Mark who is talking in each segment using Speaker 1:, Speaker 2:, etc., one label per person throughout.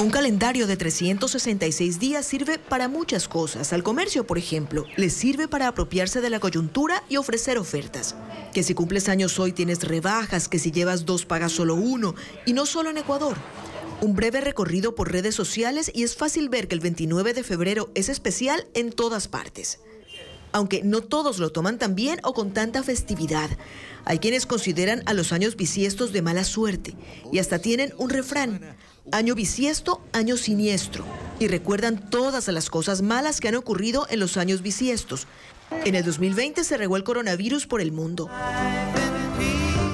Speaker 1: Un calendario de 366 días sirve para muchas cosas. Al comercio, por ejemplo, le sirve para apropiarse de la coyuntura y ofrecer ofertas. Que si cumples años hoy tienes rebajas, que si llevas dos pagas solo uno, y no solo en Ecuador. Un breve recorrido por redes sociales y es fácil ver que el 29 de febrero es especial en todas partes aunque no todos lo toman tan bien o con tanta festividad. Hay quienes consideran a los años bisiestos de mala suerte y hasta tienen un refrán, año bisiesto, año siniestro, y recuerdan todas las cosas malas que han ocurrido en los años bisiestos. En el 2020 se regó el coronavirus por el mundo.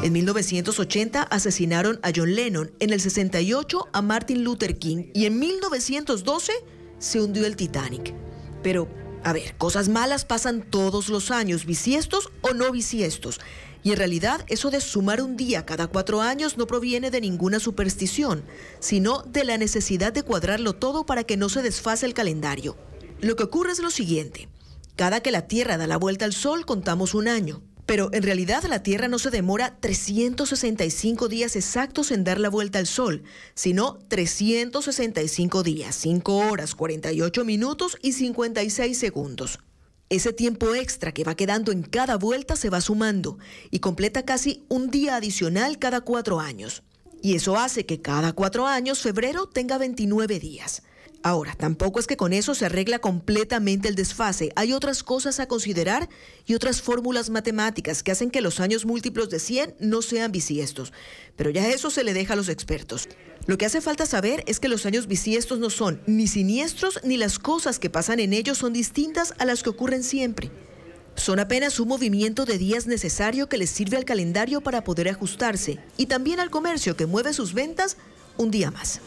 Speaker 1: En 1980 asesinaron a John Lennon, en el 68 a Martin Luther King y en 1912 se hundió el Titanic. Pero, a ver, cosas malas pasan todos los años, bisiestos o no bisiestos. Y en realidad eso de sumar un día cada cuatro años no proviene de ninguna superstición, sino de la necesidad de cuadrarlo todo para que no se desfase el calendario. Lo que ocurre es lo siguiente. Cada que la Tierra da la vuelta al Sol contamos un año. Pero en realidad la Tierra no se demora 365 días exactos en dar la vuelta al Sol, sino 365 días, 5 horas, 48 minutos y 56 segundos. Ese tiempo extra que va quedando en cada vuelta se va sumando y completa casi un día adicional cada cuatro años y eso hace que cada cuatro años febrero tenga 29 días. Ahora, tampoco es que con eso se arregla completamente el desfase. Hay otras cosas a considerar y otras fórmulas matemáticas que hacen que los años múltiplos de 100 no sean bisiestos. Pero ya eso se le deja a los expertos. Lo que hace falta saber es que los años bisiestos no son ni siniestros ni las cosas que pasan en ellos son distintas a las que ocurren siempre. Son apenas un movimiento de días necesario que les sirve al calendario para poder ajustarse y también al comercio que mueve sus ventas un día más.